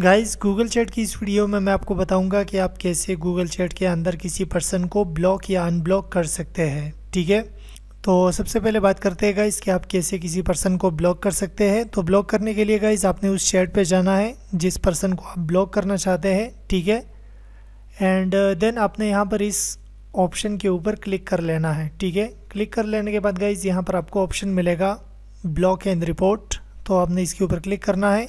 guys Google chat की इस video में मैं आपको बताऊंगा कि आप कैसे गूगल चैट के अंदर किसी पर्सन को ब्लॉक या अनब्लॉक कर सकते हैं ठीक है तो सबसे पहले बात करते हैं गाइस कि आप कैसे किसी पर्सन को ब्लॉक कर सकते हैं तो ब्लॉक करने के लिए गाइस आपने उस चैट पे जाना है जिस पर्सन को आप ब्लॉक करना चाहते हैं ठीक है एंड देन uh, आपने यहाँ पर इस ऑप्शन के ऊपर क्लिक कर लेना है ठीक है क्लिक कर लेने के बाद गाइज यहाँ पर आपको ऑप्शन मिलेगा ब्लॉक एंड रिपोर्ट तो आपने इसके ऊपर क्लिक करना है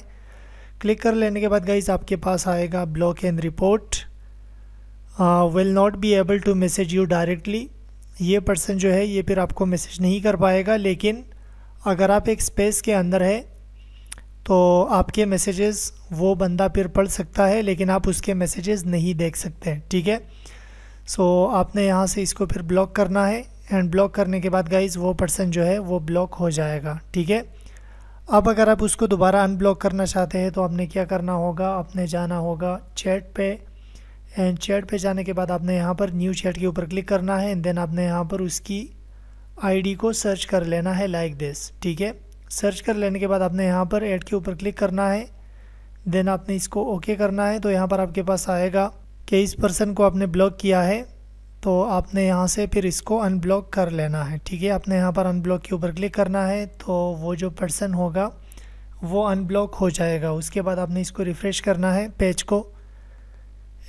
क्लिक कर लेने के बाद गाइज आपके पास आएगा block and report will not be able to message you directly ये पर्सन जो है ये फिर आपको मैसेज नहीं कर पाएगा लेकिन अगर आप एक स्पेस के अंदर है तो आपके मैसेजेस वो बंदा फिर पढ़ सकता है लेकिन आप उसके मैसेजेस नहीं देख सकते ठीक है सो so, आपने यहाँ से इसको फिर ब्लॉक करना है एंड ब्लॉक करने के बाद गाइज वो पर्सन जो है वो ब्लॉक हो जाएगा ठीक है अब अगर आप उसको दोबारा अनब्लॉक करना चाहते हैं तो आपने क्या करना होगा आपने जाना होगा चैट पे एंड चैट पे जाने के बाद आपने यहाँ पर न्यू चैट के ऊपर क्लिक करना है एंड देन आपने यहाँ पर उसकी आईडी को सर्च कर लेना है लाइक दिस ठीक है सर्च कर लेने के बाद आपने यहाँ पर ऐड के ऊपर क्लिक करना है देन आपने इसको ओके okay करना है तो यहाँ पर आपके पास आएगा कि इस पर्सन को आपने ब्लॉक किया है तो आपने यहाँ से फिर इसको अनब्लॉक कर लेना है ठीक है आपने यहाँ पर अनब्लॉक के ऊपर क्लिक करना है तो वो जो पर्सन होगा वो अनब्लॉक हो जाएगा उसके बाद आपने इसको रिफ़्रेश करना है पेज को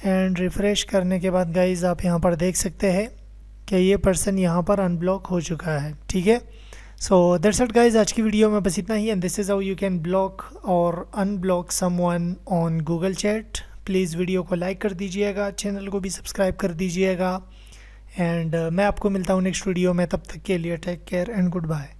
एंड रिफ़्रेश करने के बाद गाइज आप यहाँ पर देख सकते हैं कि ये पर्सन यहाँ पर अनब्लॉक हो चुका है ठीक है सो दैट्स इट गाइज आज की वीडियो में बस इतना ही and this is how you can block और unblock someone on Google chat please video को लाइक कर दीजिएगा चैनल को भी सब्सक्राइब कर दीजिएगा एंड uh, मैं आपको मिलता हूँ नेक्स्ट वीडियो में तब तक के लिए take care and good bye